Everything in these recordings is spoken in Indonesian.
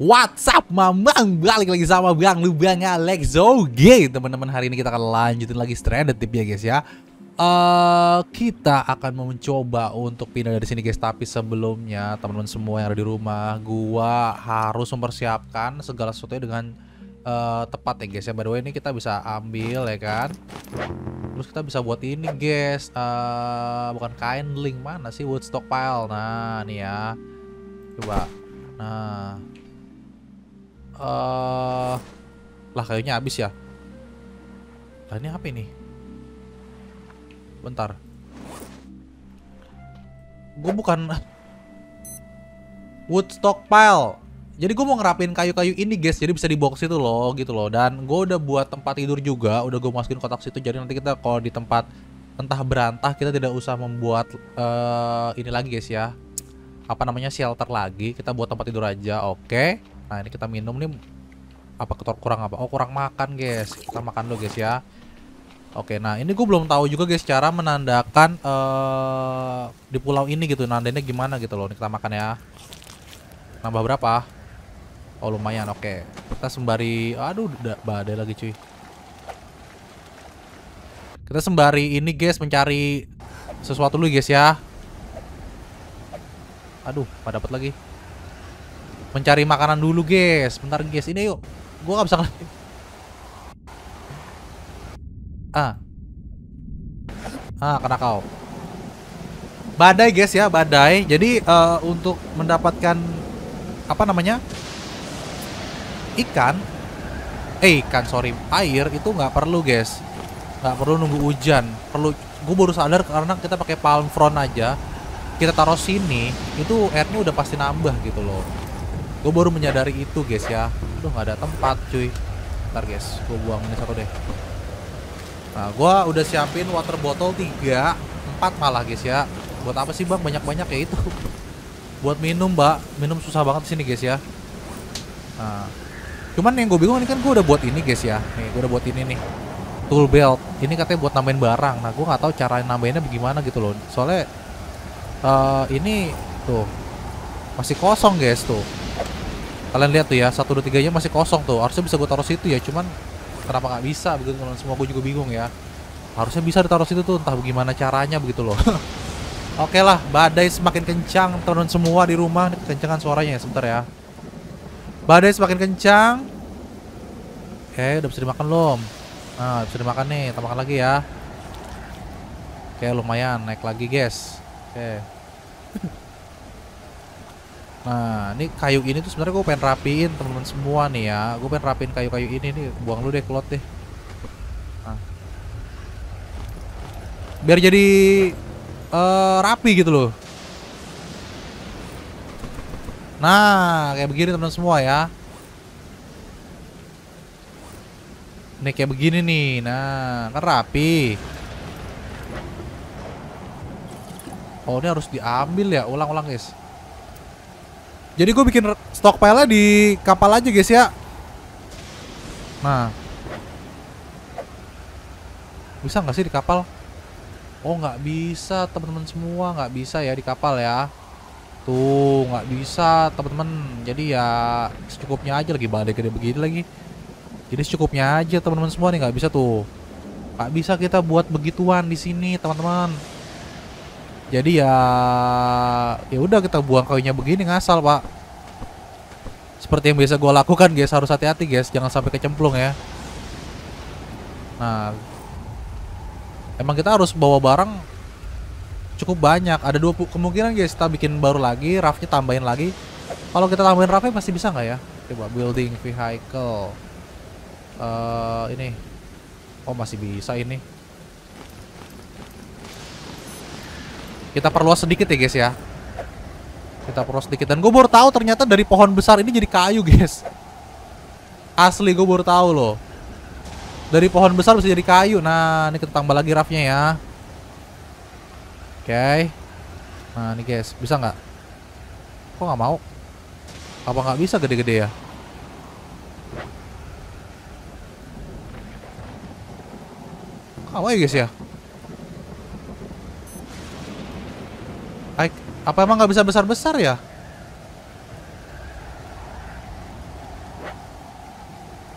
WhatsApp, mamang Balik lagi sama Bang Lubang Alex Oke teman-teman hari ini kita akan lanjutin lagi stranded tip ya guys ya uh, Kita akan mencoba untuk pindah dari sini guys Tapi sebelumnya teman-teman semua yang ada di rumah Gua harus mempersiapkan segala sesuatu dengan uh, tepat ya guys ya By the way ini kita bisa ambil ya kan Terus kita bisa buat ini guys uh, Bukan kain link mana sih Woodstock pile, Nah nih ya Coba Nah uh, lah kayaknya habis ya lah ini apa ini bentar gue bukan wood stockpile jadi gue mau ngerapin kayu-kayu ini guys jadi bisa dibawa ke situ loh gitu loh dan gue udah buat tempat tidur juga udah gue masukin kotak situ jadi nanti kita kalau di tempat entah berantah kita tidak usah membuat uh, ini lagi guys ya apa namanya shelter lagi kita buat tempat tidur aja oke okay. Nah ini kita minum nih apa kurang apa? Oh kurang makan guys. Kita makan dulu guys ya. Oke, nah ini gue belum tahu juga guys cara menandakan uh, di pulau ini gitu. nandainya gimana gitu loh. Ini kita makan ya. Nambah berapa? Oh lumayan, oke. Kita sembari, aduh udah badai lagi cuy. Kita sembari ini guys mencari sesuatu dulu guys ya. Aduh, pada dapat lagi. Mencari makanan dulu, guys. Bentar, guys. Ini yuk. Gua nggak bisa Ah. Ah, kena kau. Badai, guys ya, badai. Jadi uh, untuk mendapatkan apa namanya? ikan eh ikan sorry air itu nggak perlu guys nggak perlu nunggu hujan perlu gue baru sadar karena kita pakai palm frond aja kita taruh sini itu airnya udah pasti nambah gitu loh gue baru menyadari itu guys ya tuh gak ada tempat cuy ntar guys gue buang ini satu deh nah gue udah siapin water bottle 3 4 malah guys ya buat apa sih bang banyak-banyak ya itu buat minum mbak minum susah banget sini guys ya nah cuman yang gue bingung ini kan gue udah buat ini guys ya nih gue udah buat ini nih tool belt ini katanya buat nambahin barang nah gue gak tahu cara nambahinnya bagaimana gitu loh soalnya uh, ini tuh masih kosong guys tuh kalian lihat tuh ya satu dua tiganya masih kosong tuh harusnya bisa gue taruh situ ya cuman kenapa nggak bisa begitu teman semua gue juga bingung ya harusnya bisa ditaruh situ tuh entah bagaimana caranya begitu loh oke okay lah badai semakin kencang teman semua di rumah kencangan suaranya ya sebentar ya badai semakin kencang oke okay, udah bisa dimakan loh nah bisa dimakan nih kita makan lagi ya oke okay, lumayan naik lagi guys oke Nah, ini kayu ini tuh sebenarnya gue pengen rapiin teman-teman semua nih ya. Gue pengen rapiin kayu-kayu ini nih. Buang lu deh ke deh. Nah. Biar jadi uh, rapi gitu loh. Nah, kayak begini teman-teman semua ya. Nih kayak begini nih. Nah, kan rapi. Oh, ini harus diambil ya, ulang-ulang guys. Jadi gue bikin stockpile-nya di kapal aja guys ya. Nah. Bisa nggak sih di kapal? Oh nggak bisa teman-teman semua nggak bisa ya di kapal ya. Tuh nggak bisa teman-teman. Jadi ya secukupnya aja lagi badai gede begini lagi. Jadi secukupnya aja teman-teman semua nih nggak bisa tuh. Nggak bisa kita buat begituan di sini teman-teman jadi ya ya udah kita buang kayunya begini ngasal pak seperti yang biasa gue lakukan guys harus hati-hati guys jangan sampai kecemplung ya nah emang kita harus bawa barang cukup banyak ada dua kemungkinan guys kita bikin baru lagi raftnya tambahin lagi kalau kita tambahin raftnya pasti bisa nggak ya coba building vehicle uh, ini oh masih bisa ini Kita perluas sedikit ya guys ya. Kita perluas sedikit. Dan gue baru tahu ternyata dari pohon besar ini jadi kayu guys. Asli gue baru tahu loh. Dari pohon besar bisa jadi kayu. Nah ini kita tambah lagi rafnya ya. Oke. Okay. Nah ini guys bisa nggak? Kok nggak mau? Apa nggak bisa gede-gede ya? Kau ya guys ya? Apa emang nggak bisa besar-besar ya?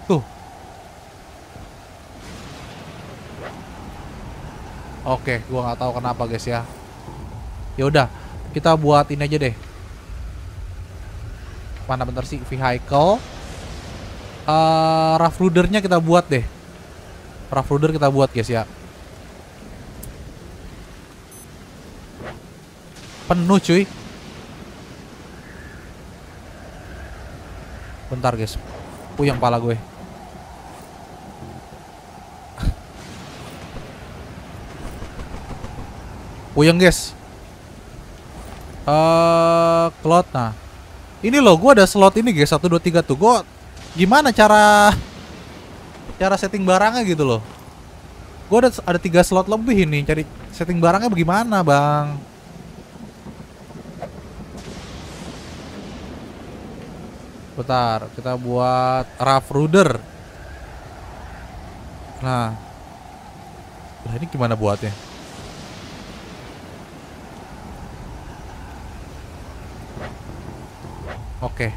Tuh. Oke, gua nggak tahu kenapa guys ya. Ya udah, kita buat ini aja deh. Mana bentar sih vehicle? Uh, rough kita buat deh. Rough kita buat guys ya. Penuh cuy. Bentar guys. Puyeng pala gue. Puyeng guys. Eh, uh, slot nah. Ini loh, gue ada slot ini guys, 1 2 3 tuh. Gue gimana cara cara setting barangnya gitu loh. Gue ada ada 3 slot lebih ini, cari setting barangnya bagaimana, Bang? Bentar, kita buat rough rudder. Nah. Nah ini gimana buatnya? Oke. Okay.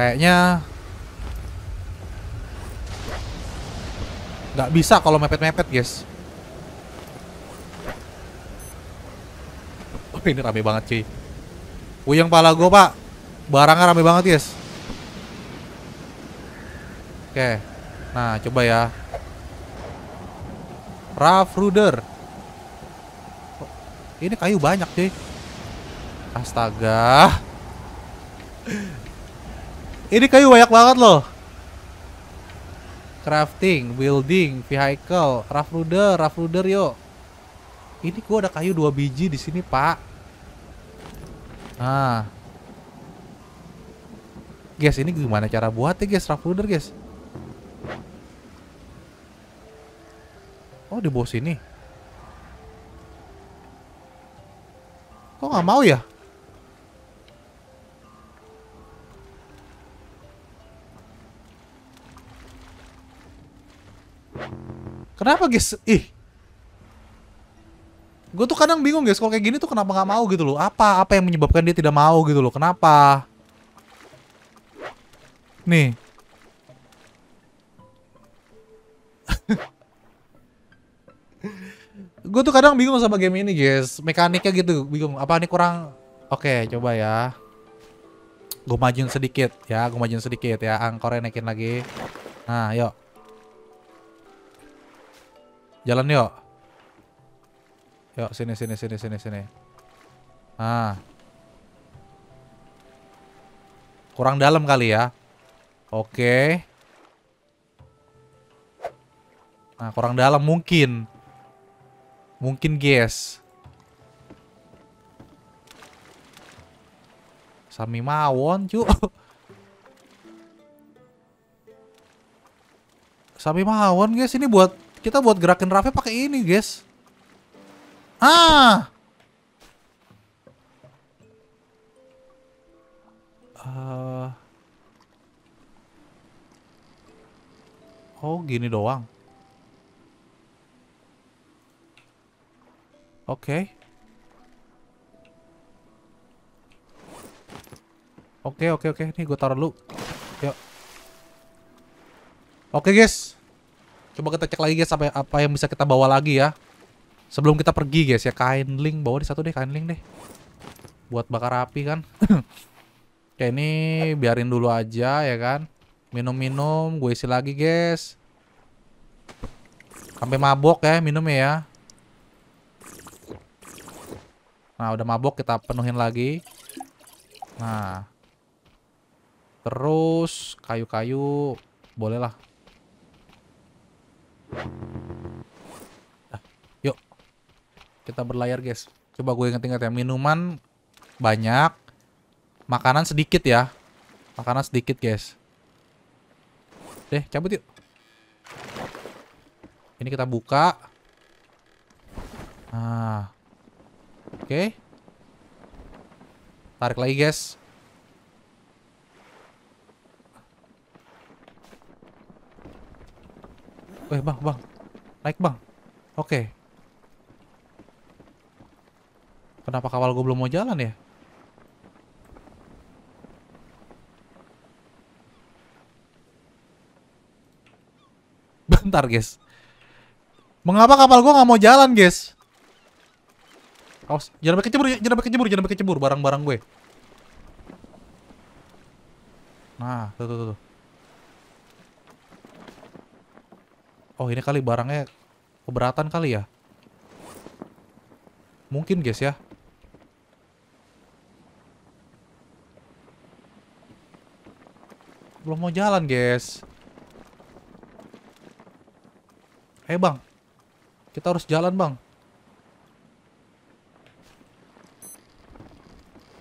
Kayaknya nggak bisa kalau mepet-mepet, guys. Oh, ini rame banget, cuy. Uyang pala gue, Pak. Barangnya rame banget, guys. Oke. Nah, coba ya. Raf Ruder. Oh, ini kayu banyak, cuy. Astaga. ini kayu banyak banget loh. Crafting, building, vehicle, rough ruder, rough ruder yuk. Ini gua ada kayu dua biji di sini, Pak. Nah. Guys, ini gimana cara buatnya, guys? Rough ruder, guys. Oh, di bawah sini. Kok nggak mau ya? Kenapa guys? Ih Gue tuh kadang bingung guys, kalau kayak gini tuh kenapa nggak mau gitu loh Apa? Apa yang menyebabkan dia tidak mau gitu loh, kenapa? Nih Gue tuh kadang bingung sama game ini, guys. Mekaniknya gitu, bingung. Apa ini kurang? Oke, coba ya. Gue majuin sedikit ya, gue majuin sedikit ya. Angkornya naikin lagi. Nah, yuk. Jalan yuk. Yuk, sini, sini, sini, sini, sini. Nah. Kurang dalam kali ya. Oke. Nah, kurang dalam mungkin. Mungkin guys Sami mawon, cu. Sami mawon, guys. Ini buat kita buat gerakin Rafe pakai ini, guys. Ah. Uh. Oh, gini doang. Oke. Oke, oke, oke. Nih gue taruh lu, Yuk. Oke, guys. Coba kita cek lagi guys apa, apa yang bisa kita bawa lagi ya. Sebelum kita pergi guys ya. Kain link. Bawa di satu deh kain link deh. Buat bakar api kan. oke, ini biarin dulu aja ya kan. Minum-minum. Gue isi lagi guys. Sampai mabok ya minum ya. Nah, udah mabok kita penuhin lagi. Nah. Terus kayu-kayu bolehlah. Nah, yuk. Kita berlayar, guys. Coba gue inget-inget ya, minuman banyak, makanan sedikit ya. Makanan sedikit, guys. Deh, cabut yuk. Ini kita buka. Nah, Oke. Okay. Tarik lagi, guys. Eh, bang, bang. Naik, bang. Oke. Okay. Kenapa kawal gue belum mau jalan ya? Bentar, guys. Mengapa kapal gue nggak mau jalan, guys? Awas, jangan pakai cebur, jangan pakai cebur, jangan pakai cebur barang-barang gue. Nah, tuh, tuh, tuh. Oh, ini kali barangnya keberatan kali ya. Mungkin, guys, ya. Belum mau jalan, guys. Eh, hey, Bang. Kita harus jalan, Bang.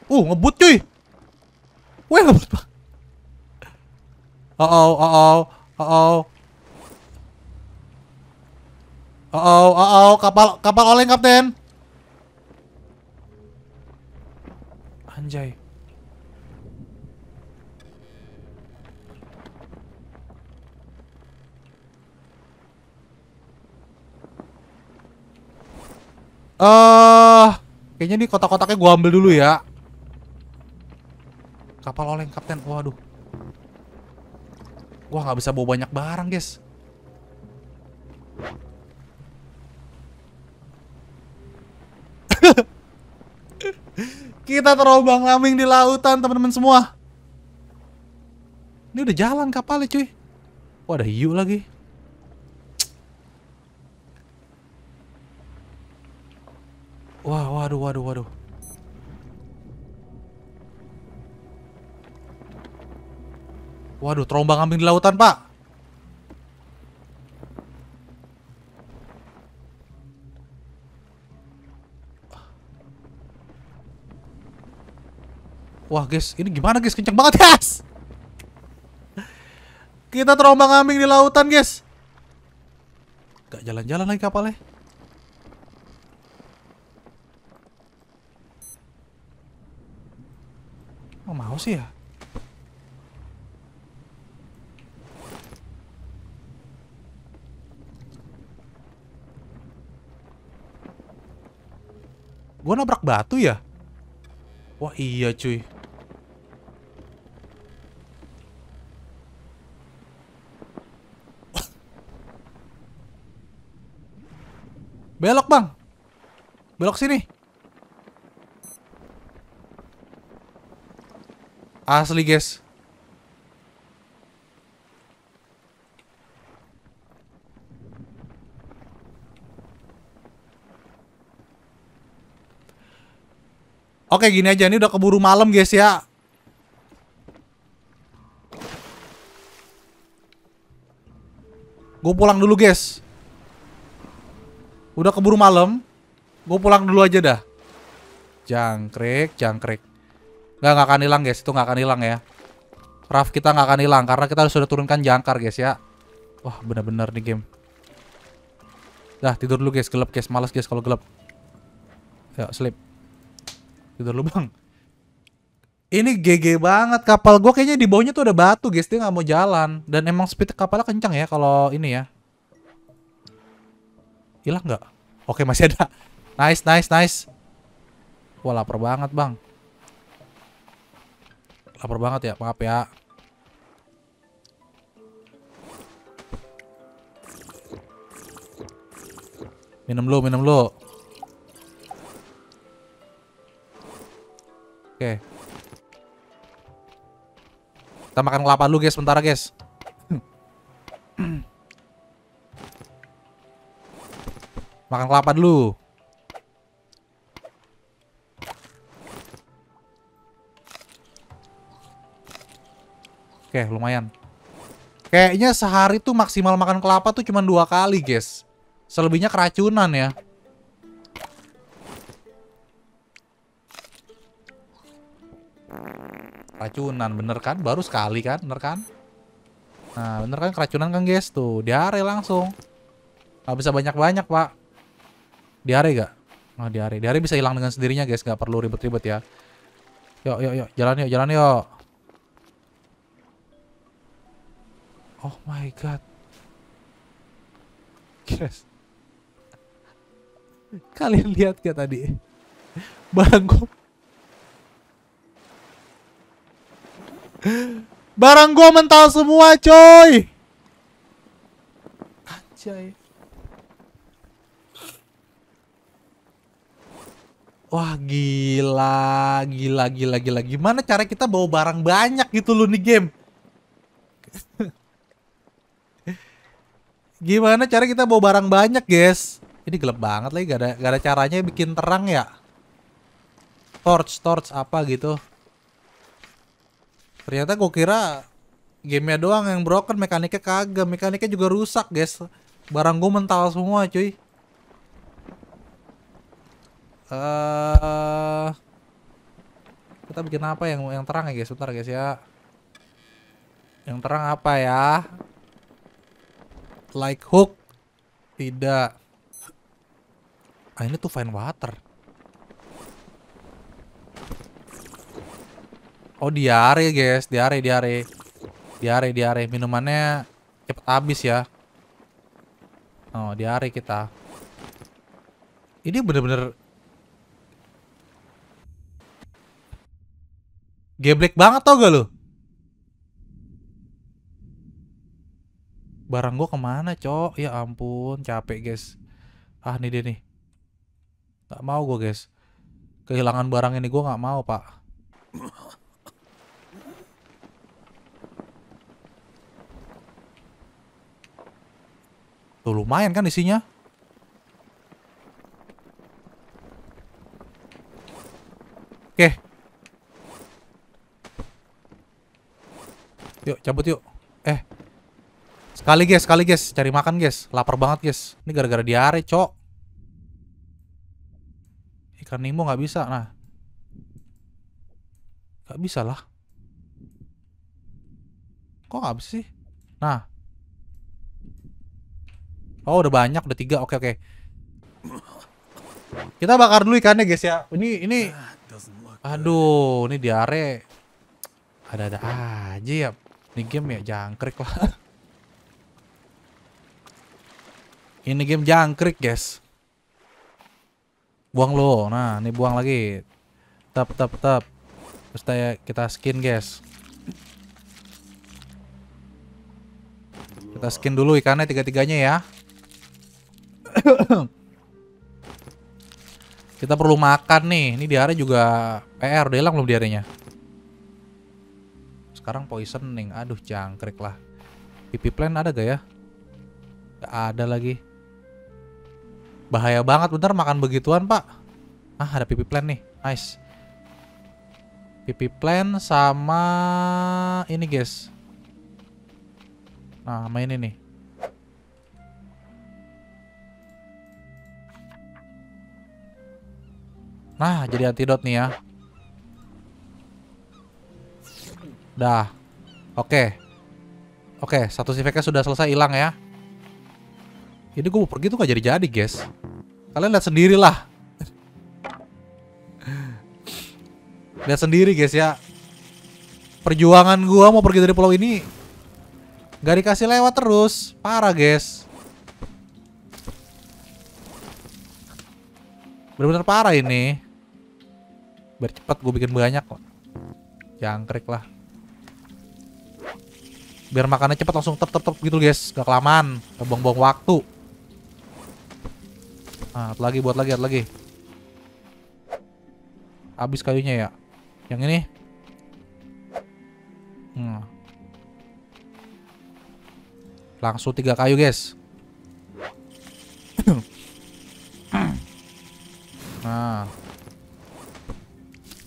Uh, ngebut cuy. Weh ngebut. Oh oh oh oh oh oh. Oh oh oh oh kapal kapal oleng kapten. Anjay. Eh, uh, kayaknya nih kotak-kotaknya gua ambil dulu ya kapal oleng kapten waduh Wah nggak bisa bawa banyak barang guys Kita terombang lambing di lautan teman-teman semua Ini udah jalan kapalnya cuy Wah ada hiu lagi Wah waduh waduh waduh Waduh, terombang ambing di lautan, Pak. Wah, guys, ini gimana, guys? Kenceng banget, guys. Kita terombang ambing di lautan, guys. Gak jalan-jalan lagi kapalnya. Oh, mau sih ya? Gue nabrak batu ya? Wah iya cuy. Belok bang. Belok sini. Asli guys. Oke gini aja, ini udah keburu malam guys ya. Gue pulang dulu guys. Udah keburu malam. Gue pulang dulu aja dah. Jangkrik, jangkrik. Gak nggak akan hilang guys. Itu nggak akan hilang ya. Raf kita nggak akan hilang karena kita sudah turunkan jangkar guys ya. Wah bener-bener nih game. Dah tidur dulu guys, gelap guys. malas guys kalau gelap. Ya, sleep gitu lubang ini GG banget kapal gue kayaknya di bawahnya tuh ada batu guys dia nggak mau jalan dan emang speed kapalnya kencang ya kalau ini ya hilang nggak oke masih ada nice nice nice wah lapar banget bang lapar banget ya maaf ya minum lu minum lu Oke. Kita makan kelapa dulu guys, bentar guys. makan kelapa dulu. Oke, lumayan. Kayaknya sehari tuh maksimal makan kelapa tuh cuma dua kali, guys. Selebihnya keracunan ya. racunan bener kan? Baru sekali kan, bener kan? Nah, bener kan keracunan kan guys tuh. Diare langsung. Gak bisa banyak-banyak, Pak. Diare gak? Nah, oh, diare. Diare bisa hilang dengan sendirinya, guys. Gak perlu ribet-ribet ya. Yuk, yuk, yuk. Jalan yuk, jalan yuk. Oh my god. Guys. Kalian lihat gak tadi? bangku Barang gua mental semua, coy. Anjay. Wah, gila, gila, gila, gila. Gimana cara kita bawa barang banyak gitu loh nih game? Gimana cara kita bawa barang banyak, guys? Ini gelap banget lagi, gak ada, gak ada caranya bikin terang ya? Torch, torch apa gitu? Ternyata gue kira gamenya doang yang broken, mekaniknya kagak. Mekaniknya juga rusak, guys. Barang gue mental semua, cuy. Uh, kita bikin apa yang yang terang ya, guys? Bentar, guys ya. Yang terang apa ya? Like hook. Tidak. Ah, ini tuh fine water. Oh diare guys, diare diare. Diare diare minumannya cepet habis ya. Oh, diare kita. Ini bener-bener geblek banget tau gak lo? Barang gua kemana cok? Ya ampun capek guys Ah nih dia nih Gak mau gua guys Kehilangan barang ini gua gak mau pak Tuh lumayan kan isinya. Oke. Yuk, cabut yuk. Eh. Sekali guys, sekali guys. Cari makan guys. Lapar banget guys. Ini gara-gara diare, cok. Ikan Nemo gak bisa, nah. Gak bisa lah. Kok gak bisa sih? Nah. Oh udah banyak, udah tiga. Oke oke. Kita bakar dulu ikannya guys ya. Ini ini. Aduh, ini diare. Ada-ada aja ya. Ini game ya jangkrik lah. Ini game jangkrik guys. Buang lo. Nah, ini buang lagi. Tap tap tap. Terus kita skin guys. Kita skin dulu ikannya tiga-tiganya ya. Kita perlu makan nih. Ini di diare juga PR. Udah hilang belum diarenya? Sekarang poisoning. Aduh, jangkrik lah. Pipi plan ada gak ya? Gak ada lagi. Bahaya banget bentar makan begituan, Pak. Ah, ada pipi plan nih. Nice. Pipi plan sama ini, guys. Nah, main ini nih. Nah, jadi antidot nih ya. Dah. Oke. Oke, satu sifeknya sudah selesai hilang ya. Jadi gue mau pergi tuh gak jadi-jadi, guys. Kalian lihat sendiri lah. lihat sendiri, guys ya. Perjuangan gue mau pergi dari pulau ini Gak dikasih lewat terus Parah guys Benar-benar parah ini biar cepat gue bikin banyak kok jangkrik lah biar makannya cepat langsung tep tep tep gitu guys gak kelamaan gak buang-buang waktu nah lagi buat lagi buat lagi habis kayunya ya yang ini hmm. langsung tiga kayu guys nah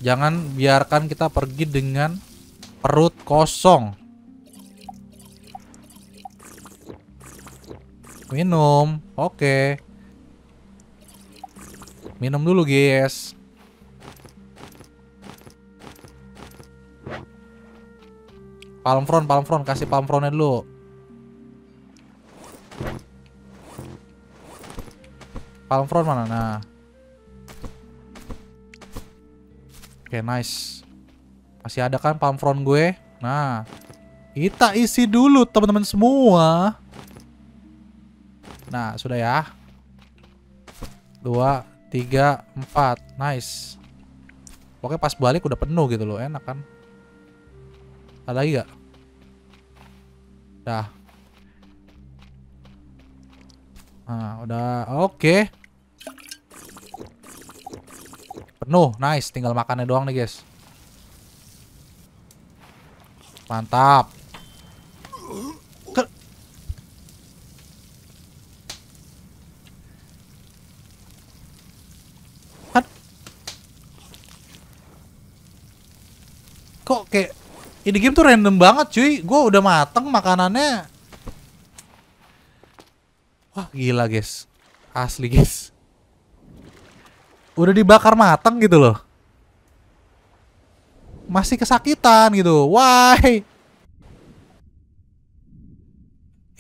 Jangan biarkan kita pergi dengan perut kosong. Minum. Oke. Minum dulu, guys. Palm front, palm front, kasih palm frontnya dulu. Palm front mana? Nah. Oke, okay, nice. Masih ada kan palm front gue? Nah, kita isi dulu teman-teman semua. Nah, sudah ya. Dua, tiga, empat. Nice. Pokoknya pas balik udah penuh gitu loh. Enak kan? Ada lagi gak? Dah. Nah, udah. Oke. Okay. No, nice. Tinggal makannya doang nih, guys. Mantap. Ke kan. Kok kayak ini game tuh random banget, cuy. Gue udah mateng makanannya. Wah, gila, guys. Asli, guys udah dibakar mateng gitu loh masih kesakitan gitu why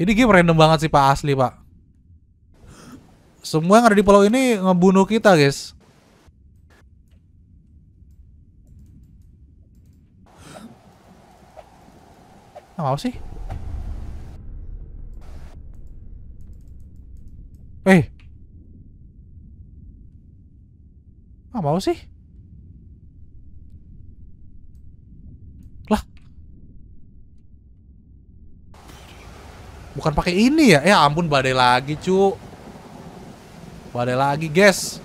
ini game random banget sih pak asli pak semua yang ada di pulau ini ngebunuh kita guys nggak mau sih? Eh, Nggak mau sih. Lah. Bukan pakai ini ya? Ya ampun, badai lagi, cu. Badai lagi, guys.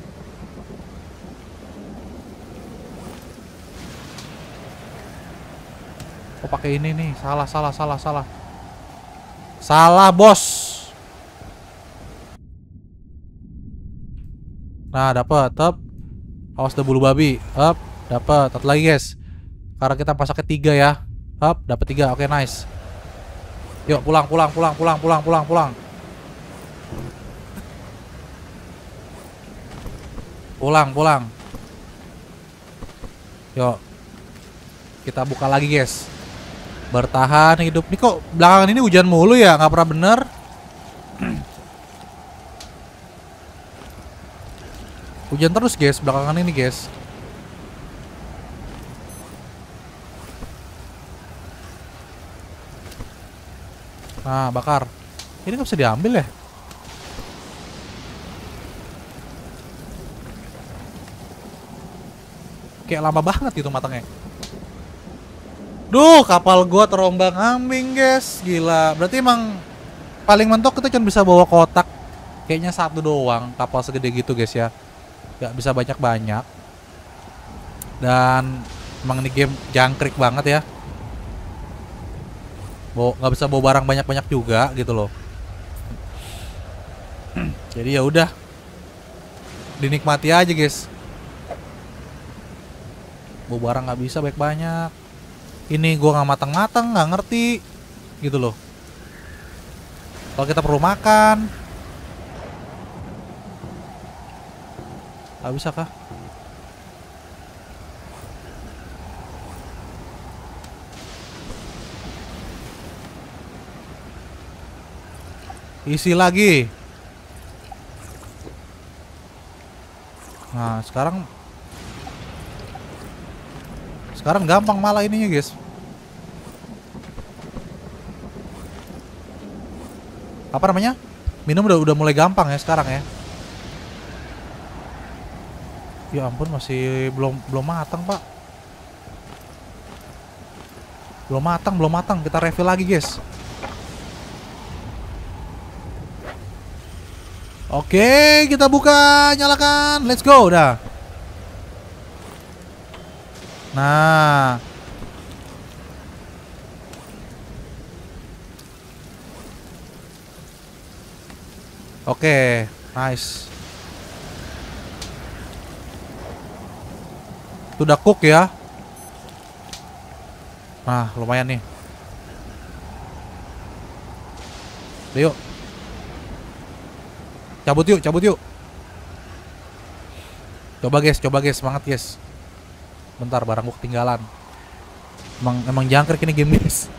Oh, pakai ini nih. Salah, salah, salah, salah. Salah, bos. Nah, dapat. Tep. Awas the bulu babi. Up, dapat. Satu lagi, guys. Karena kita pasang ketiga ya. Up, dapat tiga. Oke, nice. Yuk, pulang, pulang, pulang, pulang, pulang, pulang, pulang. Pulang, pulang. Yuk. Kita buka lagi, guys. Bertahan hidup. Nih kok belakangan ini hujan mulu ya? Nggak pernah bener. Hujan terus guys, belakangan ini guys. Nah, bakar. Ini gak bisa diambil ya? Kayak lama banget gitu matangnya. Duh, kapal gua terombang ambing, guys. Gila. Berarti emang paling mentok kita cuma bisa bawa kotak. Kayaknya satu doang kapal segede gitu, guys ya nggak bisa banyak banyak dan emang ini game jangkrik banget ya nggak bisa bawa barang banyak banyak juga gitu loh jadi ya udah dinikmati aja guys bawa barang nggak bisa banyak banyak ini gua nggak matang matang nggak ngerti gitu loh kalau kita perlu makan Gak bisa kah? Isi lagi. Nah, sekarang sekarang gampang malah ininya, guys. Apa namanya? Minum udah udah mulai gampang ya sekarang ya. Ya ampun masih belum belum matang pak. Belum matang, belum matang. Kita refill lagi guys. Oke, kita buka, nyalakan. Let's go, dah. Nah. Oke, nice. Itu udah cook ya. Nah, lumayan nih. Udah yuk. Cabut yuk, cabut yuk. Coba guys, coba guys, semangat guys. Bentar, barang gua ketinggalan. Emang, emang jangkrik ini game guys.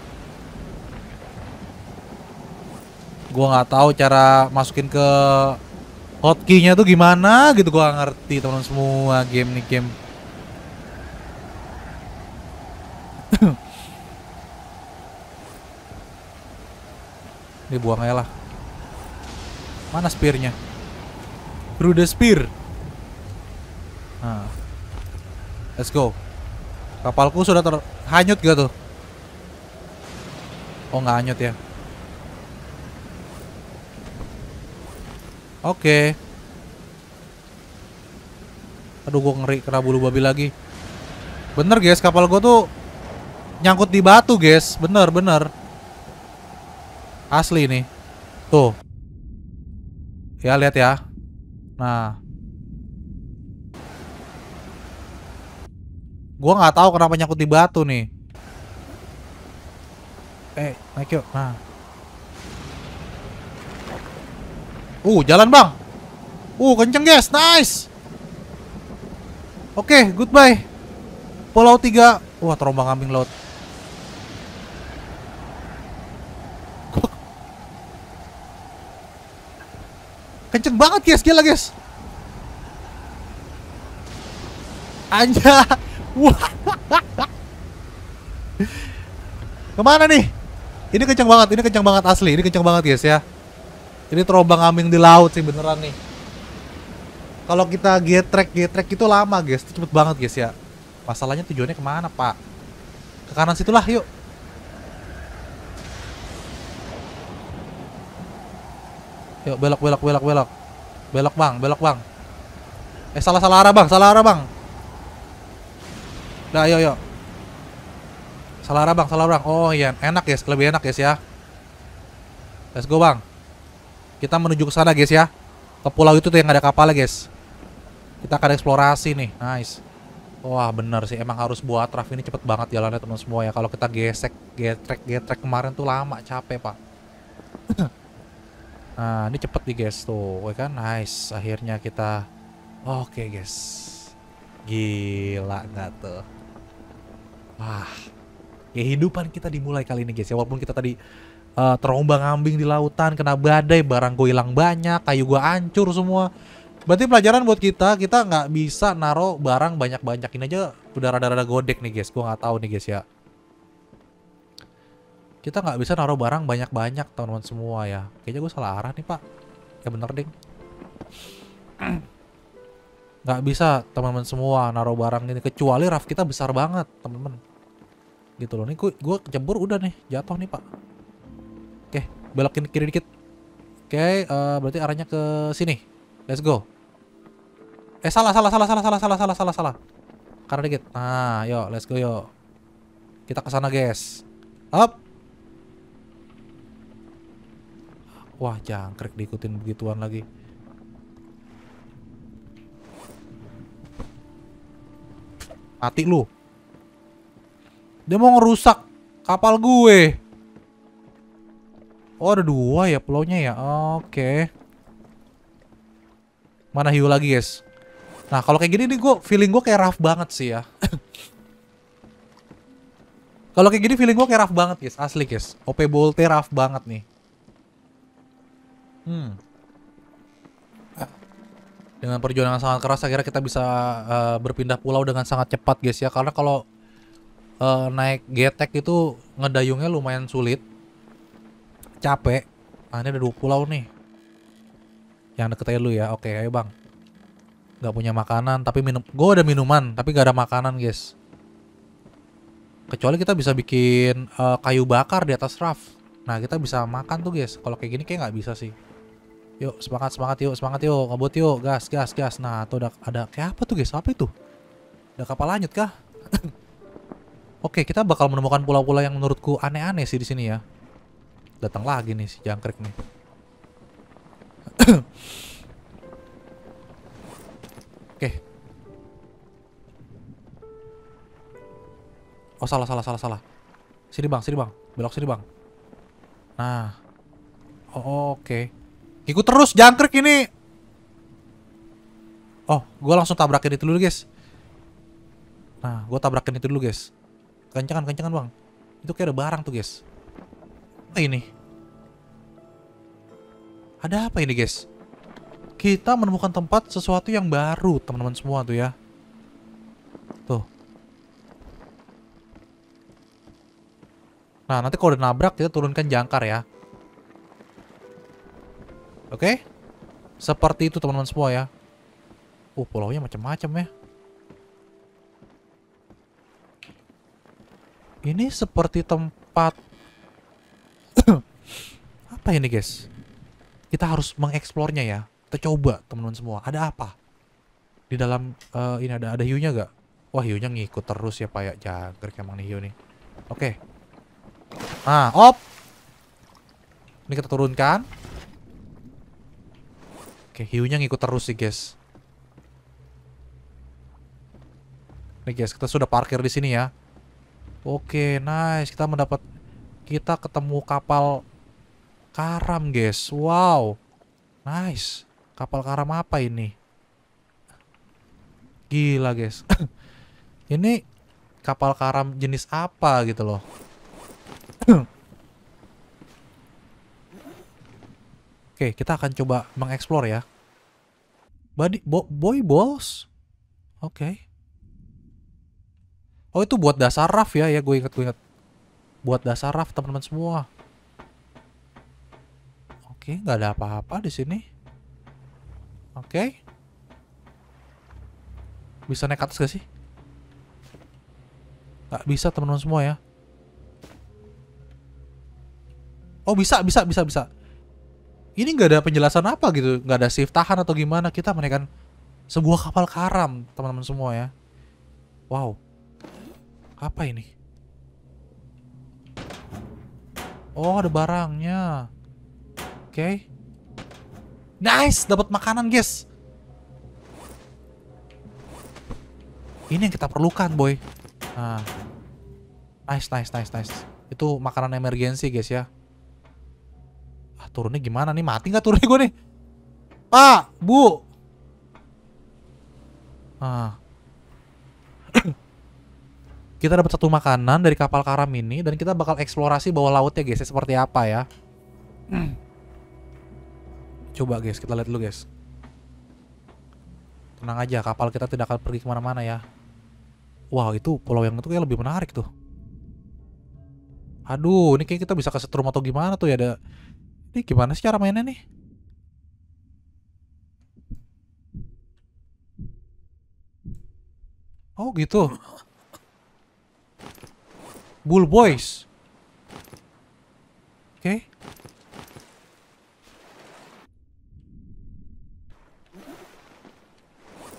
Gua nggak tahu cara masukin ke hotkeynya tuh gimana gitu gua ngerti teman-teman semua game nih game. buang aja lah. Mana spearnya? Through the spear. Nah. Let's go. Kapalku sudah terhanyut gitu. Oh nggak hanyut ya. Oke. Okay. Aduh gue ngeri kena bulu babi lagi. Bener guys kapal gue tuh nyangkut di batu guys. Bener bener. Asli nih. Tuh. Ya, lihat ya. Nah. Gua nggak tahu kenapa nyangkut di batu nih. Eh, naik yuk. Nah. Uh, jalan, Bang. Uh, kenceng, guys. Nice. Oke, okay, goodbye. Pulau tiga. Wah, terombang ambing laut. Kenceng banget guys, gila guys. Anja. Wah. Kemana nih? Ini kenceng banget, ini kenceng banget asli, ini kenceng banget guys ya. Ini terobang aming di laut sih beneran nih. Kalau kita getrek getrek itu lama guys, itu cepet banget guys ya. Masalahnya tujuannya kemana pak? Ke kanan situlah yuk. Yuk belok belok belok belok. Belok bang, belok bang. Eh salah salah arah bang, salah arah bang. Dah yuk yuk. Salah arah bang, salah arah. Bang. Oh iya, enak guys, lebih enak guys ya. Let's go bang. Kita menuju ke sana guys ya. Ke pulau itu tuh yang ada kapal guys. Kita akan eksplorasi nih, nice. Wah bener sih, emang harus buat traf ini cepet banget jalannya teman semua ya. Kalau kita gesek, getrek, getrek kemarin tuh lama capek pak. Nah, ini cepet nih guys tuh, Oke ya kan nice. Akhirnya kita oke okay, guys. Gila nggak tuh? Wah, kehidupan kita dimulai kali ini guys. Ya walaupun kita tadi uh, eh, terombang-ambing di lautan, kena badai, barang gue hilang banyak, kayu gue hancur semua. Berarti pelajaran buat kita, kita nggak bisa naruh barang banyak-banyak ini aja udah rada-rada godek nih guys. Gue nggak tahu nih guys ya kita nggak bisa naruh barang banyak-banyak teman-teman semua ya kayaknya gue salah arah nih pak ya bener ding nggak bisa teman-teman semua naruh barang ini kecuali raf kita besar banget teman-teman gitu loh nih gue, gue udah nih jatuh nih pak oke belokin kiri dikit oke uh, berarti arahnya ke sini let's go eh salah salah salah salah salah salah salah salah salah karena dikit nah yuk let's go yuk kita kesana guys up Wah jangkrik diikutin begituan lagi Mati lu Dia mau ngerusak kapal gue Oh ada dua ya pulaunya ya Oke Mana hiu lagi guys Nah kalau kayak gini nih gue Feeling gue kayak rough banget sih ya Kalau kayak gini feeling gue kayak rough banget guys Asli guys OP Bolte rough banget nih Hmm. Dengan perjuangan sangat keras akhirnya kita bisa uh, berpindah pulau dengan sangat cepat guys ya. Karena kalau uh, naik getek itu ngedayungnya lumayan sulit. Capek. Nah ini ada dua pulau nih. Yang deket aja lu ya. Oke ayo bang. Gak punya makanan tapi minum. Gue ada minuman tapi gak ada makanan guys. Kecuali kita bisa bikin uh, kayu bakar di atas raft. Nah kita bisa makan tuh guys. Kalau kayak gini kayak nggak bisa sih. Yuk semangat semangat yuk semangat yuk ngebut yuk gas gas gas. Nah tuh ada ada kayak apa tuh guys? Apa itu? Ada kapal lanjut kah? Oke kita bakal menemukan pulau-pulau yang menurutku aneh-aneh sih di sini ya. Datang lagi nih si jangkrik nih. Oke. Oh salah salah salah salah. Sini bang sini bang belok sini bang. Nah. Oh, Oke. Okay. Ikut terus jangkrik ini. Oh, gue langsung tabrakin itu dulu, guys. Nah, gue tabrakin itu dulu, guys. Kencangan, kencangan, bang. Itu kayak ada barang tuh, guys. Apa ini? Ada apa ini, guys? Kita menemukan tempat sesuatu yang baru, teman-teman semua tuh ya. Tuh. Nah, nanti kalau udah nabrak, kita turunkan jangkar ya. Oke? Okay? Seperti itu teman-teman semua ya. Uh, pulaunya macam-macam ya. Ini seperti tempat... apa ini guys? Kita harus mengeksplornya ya. Kita coba teman-teman semua. Ada apa? Di dalam uh, ini ada ada hiunya gak? Wah hiunya ngikut terus ya Pak ya. Jangkrik emang nih hiu nih. Oke. Okay. Nah, op! Ini kita turunkan. Oke, hiunya ngikut terus sih, guys. Nih, guys, kita sudah parkir di sini ya. Oke, nice. Kita mendapat kita ketemu kapal karam, guys. Wow. Nice. Kapal karam apa ini? Gila, guys. ini kapal karam jenis apa gitu loh. Oke, kita akan coba mengeksplor ya. Body, bo, boy balls. Oke. Okay. Oh, itu buat dasar raf ya. Ya, gue inget, gue inget. Buat dasar raf, teman-teman semua. Oke, okay, nggak ada apa-apa di sini. Oke. Okay. Bisa naik atas gak sih? Gak bisa, teman-teman semua ya. Oh, bisa, bisa, bisa, bisa ini nggak ada penjelasan apa gitu nggak ada shift tahan atau gimana kita menaikkan sebuah kapal karam teman-teman semua ya wow apa ini oh ada barangnya oke okay. nice dapat makanan guys ini yang kita perlukan boy nah nice nice nice nice itu makanan emergensi guys ya Ah, turunnya gimana nih? Mati nggak turunnya gue nih? Pak, Bu. Ah. kita dapat satu makanan dari kapal karam ini dan kita bakal eksplorasi bawah lautnya guys, ya, seperti apa ya. Coba guys, kita lihat dulu guys. Tenang aja, kapal kita tidak akan pergi kemana-mana ya. Wow, itu pulau yang itu kayak lebih menarik tuh. Aduh, ini kayak kita bisa kesetrum atau gimana tuh ya ada ini gimana sih cara mainnya nih? Oh gitu. Bull Boys. Oke. Okay.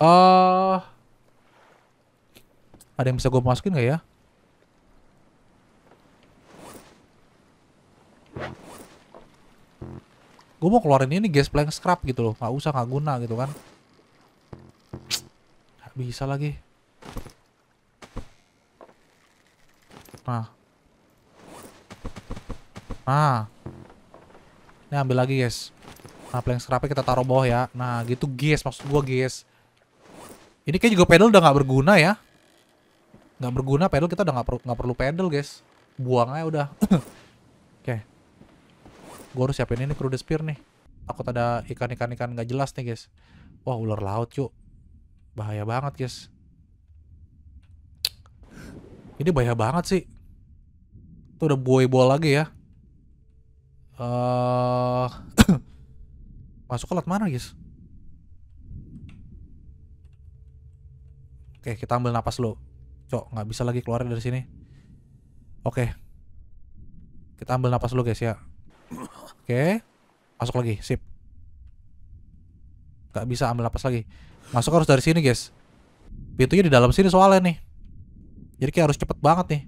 Uh, eh, ada yang bisa gue masukin gak ya? gue mau keluarin ini gas plank scrap gitu loh nggak usah nggak guna gitu kan nggak bisa lagi nah nah ini ambil lagi guys nah plank scrapnya kita taruh bawah ya nah gitu guys maksud gue guys ini kayak juga pedal udah nggak berguna ya nggak berguna pedal kita udah nggak per perlu pedal guys buang aja udah gue harus siapin ini krude spear nih takut ada ikan-ikan ikan nggak jelas nih guys wah ular laut cuk bahaya banget guys ini bahaya banget sih itu udah boy buoy lagi ya eh, uh, masuk ke laut mana guys oke kita ambil napas lo cok nggak bisa lagi keluar dari sini oke kita ambil napas lo guys ya Oke. Okay. Masuk lagi, sip. Gak bisa ambil napas lagi. Masuk harus dari sini, guys. Pintunya di dalam sini soalnya nih. Jadi kayak harus cepet banget nih.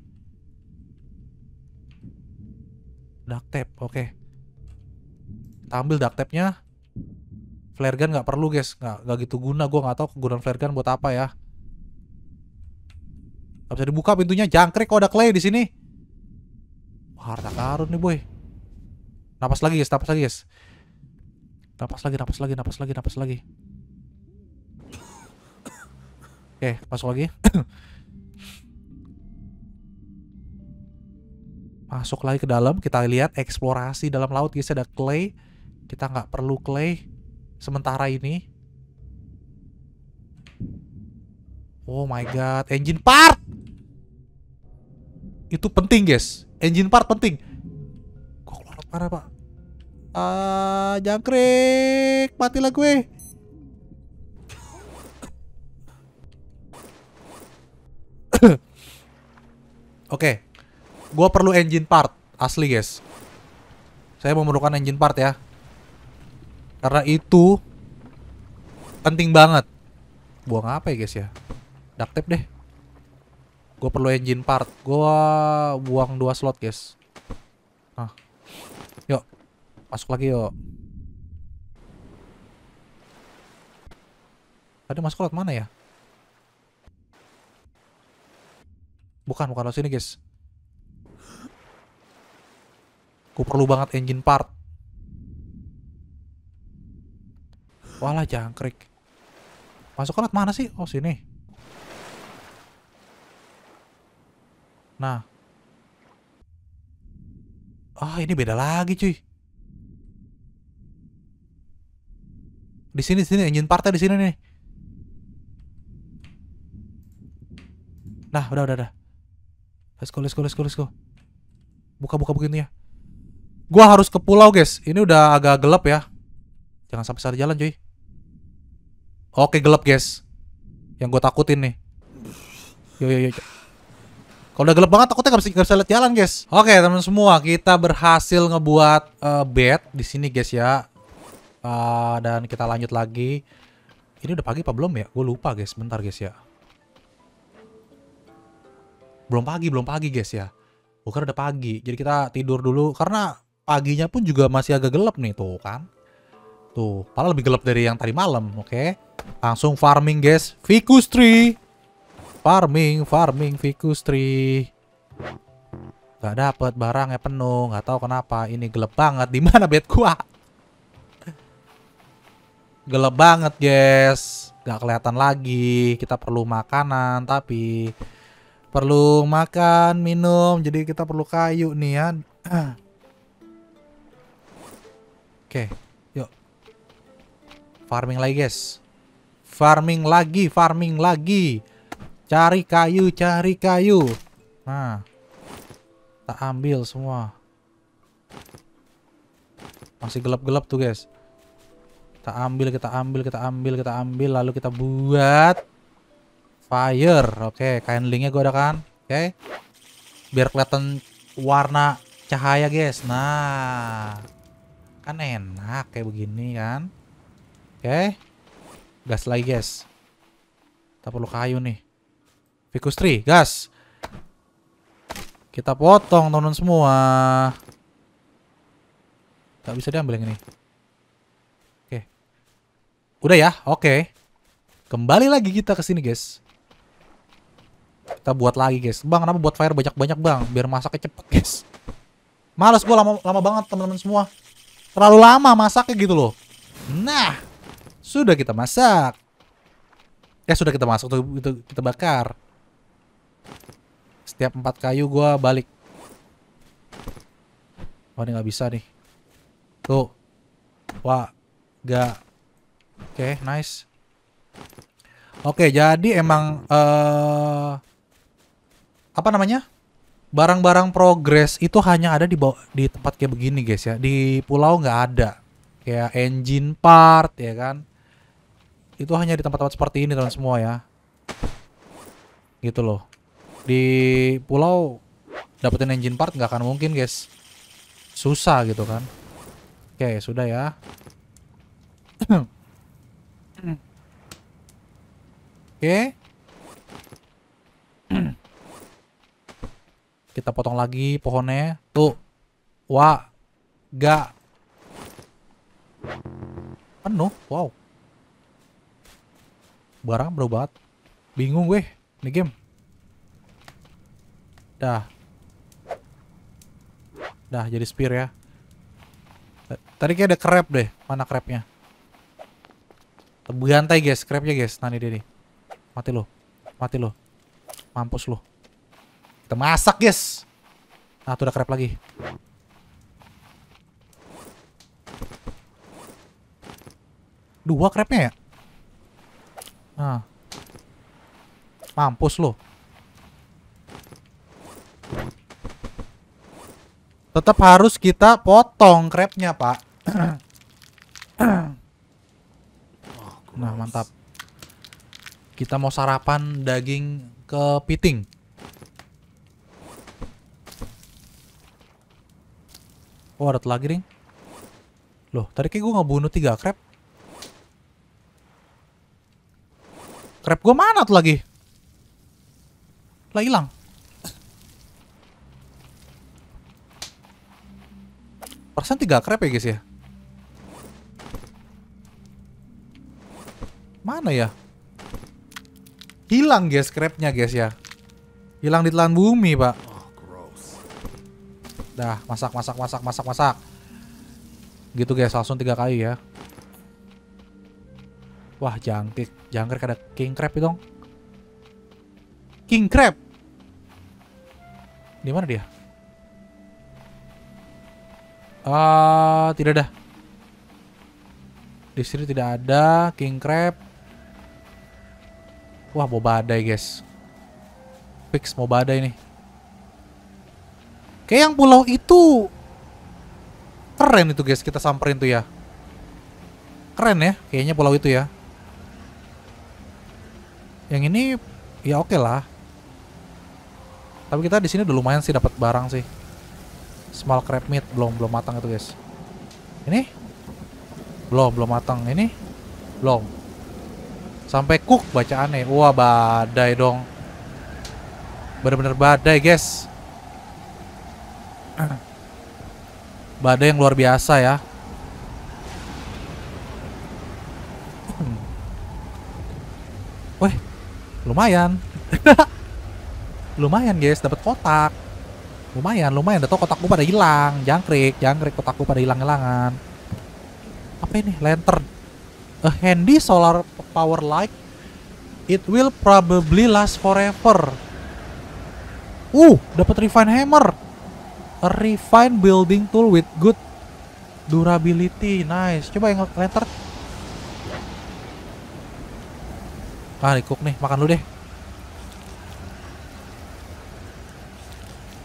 Duct tape, oke. Okay. Kita ambil duct tape-nya. Flare gun nggak perlu, guys. Gak, nggak gitu guna. Gue gak tau kegunaan flare gun buat apa ya. Gak bisa dibuka pintunya. Jangkrik kok ada clay di sini. Wah, harta karun nih, boy. Napas lagi guys, napas lagi guys. Napas lagi, napas lagi, napas lagi, napas lagi. Oke, okay, masuk lagi. masuk lagi ke dalam, kita lihat eksplorasi dalam laut guys, ada clay. Kita nggak perlu clay sementara ini. Oh my god, engine part! Itu penting guys, engine part penting Parah pak Ah, jangkrik Matilah gue Oke okay. Gue perlu engine part Asli guys Saya memerlukan engine part ya Karena itu Penting banget Buang apa ya guys ya Duct tape deh Gue perlu engine part Gue buang dua slot guys Nah Masuk lagi yuk. tadi masuk lewat mana ya? Bukan, bukan lewat sini guys. Gue perlu banget engine part. Walah jangkrik. Masuk lewat mana sih? Oh sini. Nah. Ah ini beda lagi cuy. Di sini, di sini engine partnya di sini nih. Nah, udah, udah, udah. Let's go, let's go, let's go, let's go. Buka-buka begini ya. Gua harus ke pulau, guys. Ini udah agak gelap ya. Jangan sampai salah jalan, cuy. Oke, gelap, guys. Yang gue takutin nih. Yo, yo, yo. Kalau udah gelap banget, takutnya nggak bisa, gak bisa lihat jalan, guys. Oke, teman semua, kita berhasil ngebuat uh, bed di sini, guys ya. Uh, dan kita lanjut lagi. Ini udah pagi apa belum ya? Gue lupa guys, bentar guys ya. Belum pagi, belum pagi guys ya. Bukan udah pagi, jadi kita tidur dulu. Karena paginya pun juga masih agak gelap nih tuh kan. Tuh, malah lebih gelap dari yang tadi malam, oke? Okay? Langsung farming guys, Ficus tree. Farming, farming Ficus tree. Gak dapet barangnya penuh, gak tahu kenapa. Ini gelap banget. Di mana bed gua? gelap banget guys gak kelihatan lagi kita perlu makanan tapi perlu makan minum jadi kita perlu kayu nih ya oke yuk farming lagi guys farming lagi farming lagi cari kayu cari kayu nah tak ambil semua masih gelap-gelap tuh guys kita ambil, kita ambil, kita ambil, kita ambil. Lalu kita buat fire. Oke, okay, kain linknya gue ada kan? Oke. Okay. Biar kelihatan warna cahaya guys. Nah. Kan enak kayak begini kan. Oke. Okay. Gas lagi guys. Kita perlu kayu nih. Ficus tree, gas. Kita potong teman-teman semua. Gak bisa diambil yang ini. Udah ya, oke. Okay. Kembali lagi kita ke sini, guys. Kita buat lagi, guys. Bang, kenapa buat fire banyak-banyak, Bang? Biar masaknya cepet, guys. Males gue lama, lama banget, teman-teman semua. Terlalu lama masaknya gitu loh. Nah, sudah kita masak. Ya, sudah kita masuk, untuk itu kita bakar. Setiap empat kayu gue balik. Oh, ini nggak bisa nih. Tuh. Wah, gak Oke, okay, nice. Oke, okay, jadi emang uh, apa namanya? Barang-barang progres itu hanya ada di di tempat kayak begini, guys ya. Di pulau nggak ada. Kayak engine part ya kan. Itu hanya di tempat-tempat seperti ini, teman semua ya. Gitu loh. Di pulau dapetin engine part nggak akan mungkin, guys. Susah gitu kan. Oke, okay, sudah ya. Oke. Kita potong lagi pohonnya. Tuh. Wah. Gak. Penuh. Wow. Barang berobat. Bingung gue. Ini game. Dah. Dah jadi spear ya. Tadi kayak ada crab deh. Mana crabnya? Berantai guys. Crabnya guys. Nah ini dia nih. Mati lo. Mati lo. Mampus lo. Kita masak, guys. Nah, tuh udah krep lagi. Dua krepnya ya? Nah. Mampus lo. Tetap harus kita potong krepnya Pak. nah, mantap. Kita mau sarapan daging kepiting. Oh, ada lagi ring. Loh, tadi kayak gue ngebunuh tiga krep krep gue mana tuh lagi? Lah hilang. Persen tiga krep ya guys ya? Mana ya? Hilang guys scrapnya guys ya. Hilang di telan bumi, Pak. Dah, masak masak masak masak masak. Gitu guys, langsung tiga kali ya. Wah, jangkrik. Jangkrik ada king crab itu, dong. King crab. Di mana dia? Ah, uh, tidak ada. Di sini tidak ada king crab. Wah mau badai guys Fix mau badai nih Kayak yang pulau itu Keren itu guys kita samperin tuh ya Keren ya Kayaknya pulau itu ya Yang ini Ya oke okay lah Tapi kita di sini udah lumayan sih dapat barang sih Small crab meat belum belum matang itu guys Ini belum belum matang ini belum Sampai cook bacaannya. Wah, badai dong. Bener-bener badai, guys. Badai yang luar biasa ya. Hmm. Weh, lumayan. lumayan guys, dapat kotak. Lumayan, lumayan. Dato kotakku pada hilang, jangkrik, jangkrik kotakku pada hilang-hilangan. Apa ini? Lantern. A handy solar power light. It will probably last forever. Uh, dapat refine hammer. A refine building tool with good durability. Nice. Coba yang letter. Ah, dikuk nih, makan lu deh.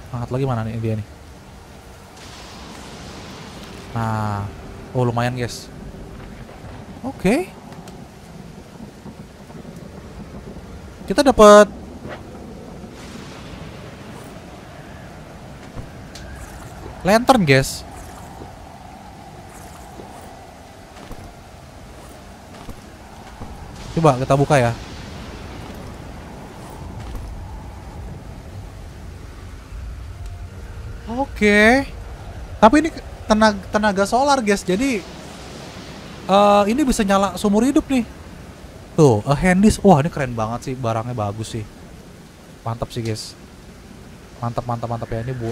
Angkat lagi mana nih dia nih? Nah, oh lumayan guys. Oke. Okay. Kita dapat lantern, guys. Coba kita buka ya. Oke. Okay. Tapi ini tenaga tenaga solar, guys. Jadi uh, ini bisa nyala sumur hidup nih. Tuh, a handis. Wah, ini keren banget sih, barangnya bagus sih. Mantap sih, guys. Mantap, mantap, mantap ya ini, Bu.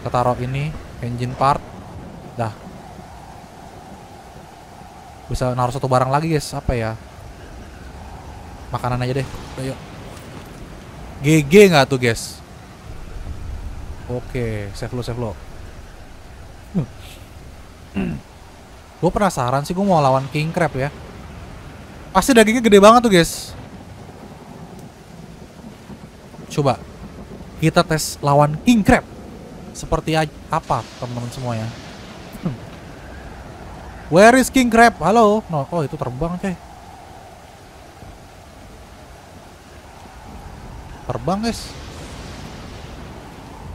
Kita taruh ini engine part. Dah. Bisa naruh satu barang lagi, guys. Apa ya? Makanan aja deh. Udah, yuk. GG nggak tuh, guys? Oke, save lo, save lo. Hmm. Gue penasaran sih, gue mau lawan King Crab ya. Pasti dagingnya gede banget tuh guys. Coba kita tes lawan King Crab. Seperti apa teman-teman semuanya. Hmm. Where is King Crab? Halo? No, oh itu terbang coy. Terbang guys.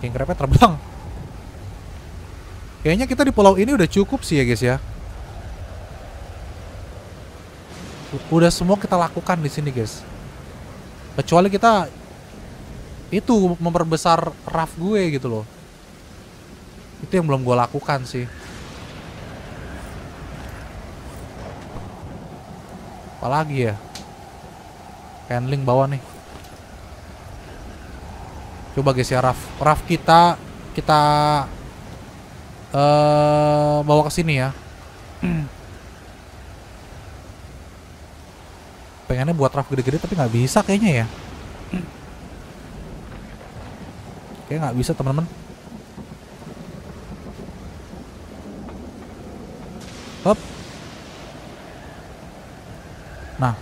King Crabnya terbang. Kayaknya kita di pulau ini udah cukup sih ya guys ya. udah semua kita lakukan di sini guys kecuali kita itu memperbesar raf gue gitu loh itu yang belum gue lakukan sih apalagi ya handling bawah nih coba guys ya raf raf kita kita uh, bawa ke sini ya pengennya buat raft gede-gede tapi nggak bisa kayaknya ya kayak nggak bisa teman-teman hop nah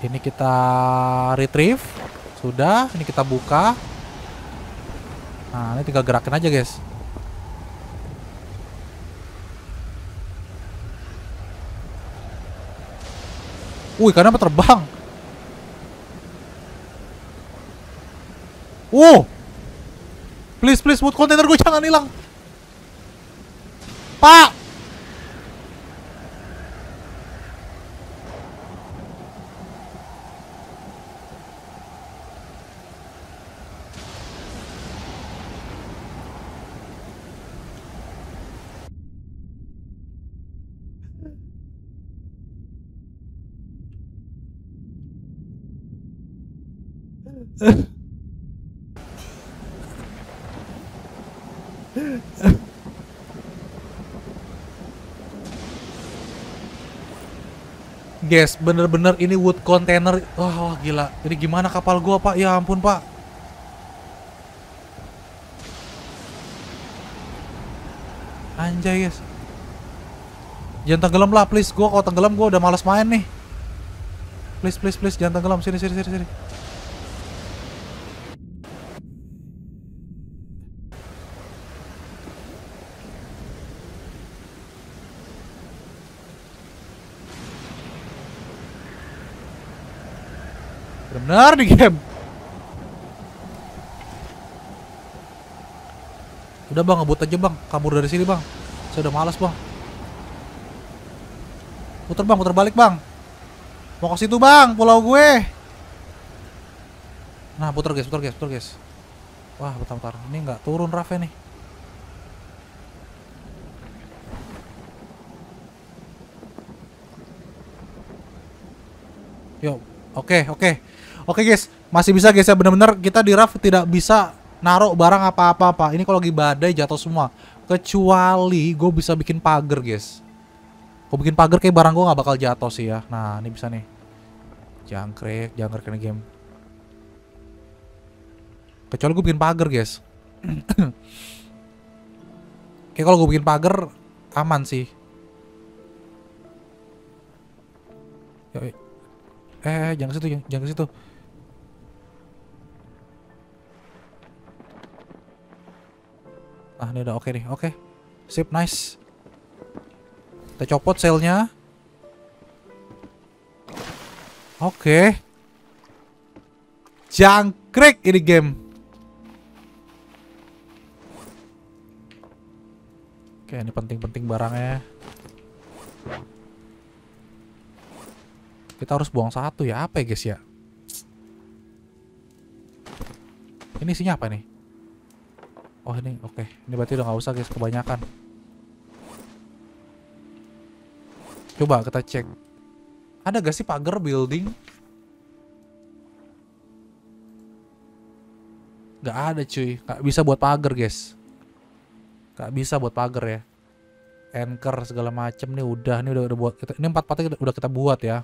ini kita retrieve sudah ini kita buka nah ini tinggal gerakin aja guys Wih, karena apa terbang? Wow. Please, please, buat kontainer gue jangan hilang. Pak. guys bener-bener ini wood container wah, wah gila ini gimana kapal gua pak ya ampun pak anjay guys jangan tenggelam lah please gua kalau tenggelam gua udah males main nih please please please jangan tenggelam sini sini sini sini benar di game udah bang ngebut aja bang kabur dari sini bang saya udah malas bang putar bang putar balik bang mau ke situ bang pulau gue nah putar guys putar guys putar guys wah putar-putar ini nggak turun Rafe nih Yo, Oke, okay, oke. Okay. Oke, okay, guys. Masih bisa guys ya bener-bener kita di raft tidak bisa naruh barang apa-apa apa. Ini kalau lagi badai jatuh semua. Kecuali gue bisa bikin pagar, guys. Gue bikin pagar kayak barang gue nggak bakal jatuh sih ya. Nah, ini bisa nih. Jangkrik, jangkrik ini game. Kecuali gue bikin pagar, guys. kayak kalau gue bikin pagar aman sih eh, eh jangan ke situ jangan, jangan ke situ ah ini udah oke okay nih oke okay. sip nice kita copot selnya oke okay. jangkrik ini game oke okay, ini penting-penting barangnya kita harus buang satu ya. Apa ya guys ya? Ini isinya apa nih? Oh ini oke. Okay. Ini berarti udah nggak usah guys kebanyakan. Coba kita cek. Ada gak sih pagar building? Gak ada cuy. Gak bisa buat pagar guys. Gak bisa buat pagar ya anchor segala macem nih udah nih udah, udah buat ini empat empatnya udah kita buat ya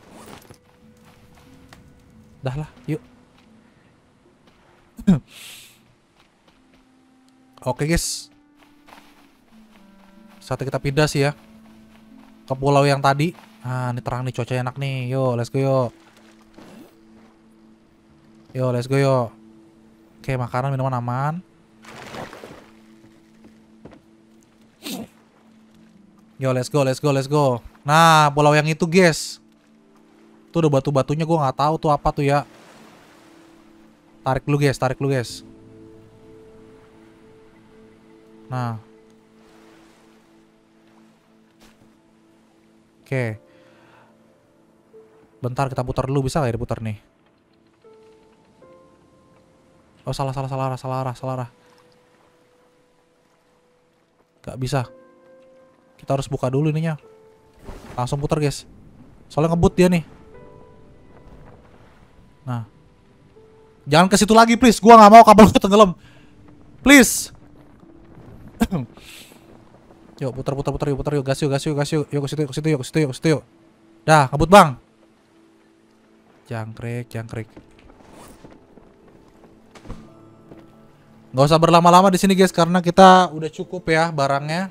Dah lah, yuk. Oke guys. Saatnya kita pindah sih ya. Ke pulau yang tadi. Ah, ini terang nih cuaca enak nih. yuk let's go yuk Yo, let's go yuk Oke, makanan minuman aman. yuk let's go, let's go, let's go. Nah, pulau yang itu, guys. Itu udah batu-batunya gue nggak tahu tuh apa tuh ya. Tarik lu guys, tarik lu guys. Nah. Oke. Bentar kita putar dulu bisa nggak ya diputar nih? Oh salah salah salah salah salah arah salah arah. Gak bisa. Kita harus buka dulu ininya. Langsung putar guys. Soalnya ngebut dia nih. Nah. Jangan ke situ lagi please. Gua nggak mau kabel gua tenggelam. Please. yuk putar putar putar yuk putar yuk gas yuk gas yuk gas yuk yuk ke situ yuk ke situ yuk ke situ yuk ke situ yuk. Dah, kabut bang. Jangkrik, jangkrik. Gak usah berlama-lama di sini guys karena kita udah cukup ya barangnya.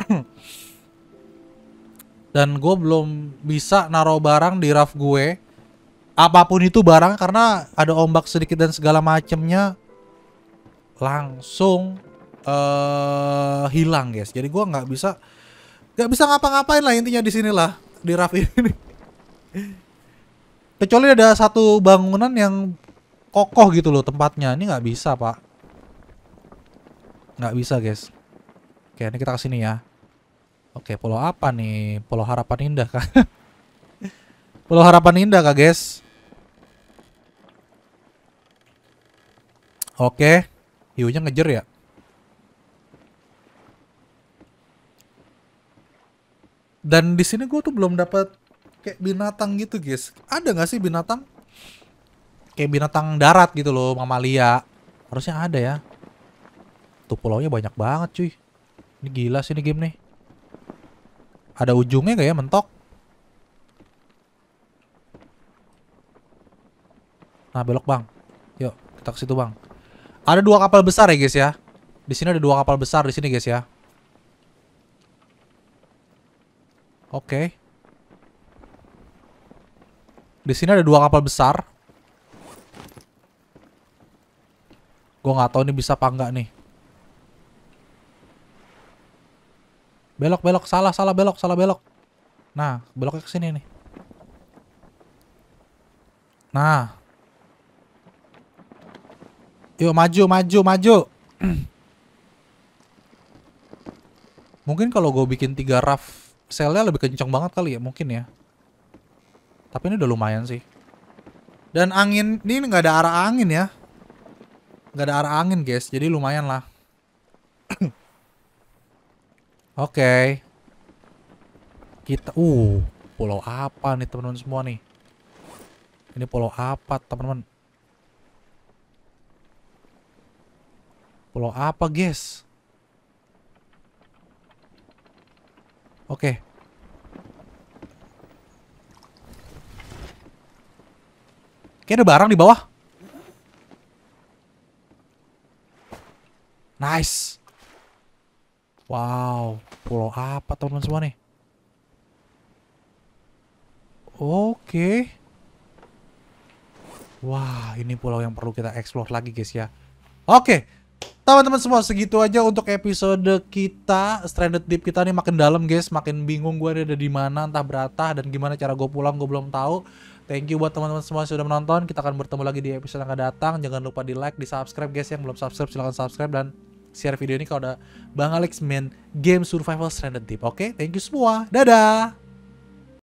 Dan gue belum bisa naruh barang di raf gue apapun itu barang karena ada ombak sedikit dan segala macemnya langsung uh, hilang guys jadi gua nggak bisa nggak bisa ngapa-ngapain lah intinya di sinilah di raf ini kecuali ada satu bangunan yang kokoh gitu loh tempatnya ini nggak bisa pak nggak bisa guys oke ini kita kesini ya oke pulau apa nih pulau harapan indah kan? pulau harapan indah kah guys Oke. Hiunya ngejer ya? Dan di sini gue tuh belum dapat kayak binatang gitu, guys. Ada nggak sih binatang? Kayak binatang darat gitu loh, mamalia. Harusnya ada ya. Tuh pulaunya banyak banget, cuy. Ini gila sih ini game nih. Ada ujungnya gak ya mentok? Nah belok bang Yuk kita ke situ bang ada dua kapal besar ya guys ya. Di sini ada dua kapal besar di sini guys ya. Oke. Okay. Di sini ada dua kapal besar. Gue nggak tahu ini bisa apa nggak nih. Belok, belok, salah, salah, belok, salah, belok. Nah, beloknya ke sini nih. Nah, Yuk maju, maju, maju. mungkin kalau gue bikin tiga raf selnya lebih kencang banget kali ya mungkin ya. Tapi ini udah lumayan sih. Dan angin ini nggak ada arah angin ya. Nggak ada arah angin guys, jadi lumayan lah. Oke. Okay. Kita uh, pulau apa nih teman-teman semua nih? Ini pulau apa teman-teman? Pulau apa, guys? Oke. Okay. Kayak ada barang di bawah. Nice. Wow, pulau apa teman-teman semua nih? Oke. Okay. Wah, ini pulau yang perlu kita explore lagi guys ya. Oke. Okay. Teman-teman semua segitu aja untuk episode kita Stranded Deep kita nih makin dalam guys, makin bingung gue ada di mana, entah berata dan gimana cara gue pulang gue belum tahu. Thank you buat teman-teman semua yang sudah menonton. Kita akan bertemu lagi di episode yang akan datang. Jangan lupa di like, di subscribe guys yang belum subscribe silahkan subscribe dan share video ini kalau ada Bang Alex main game survival Stranded Deep. Oke, okay? thank you semua. Dadah.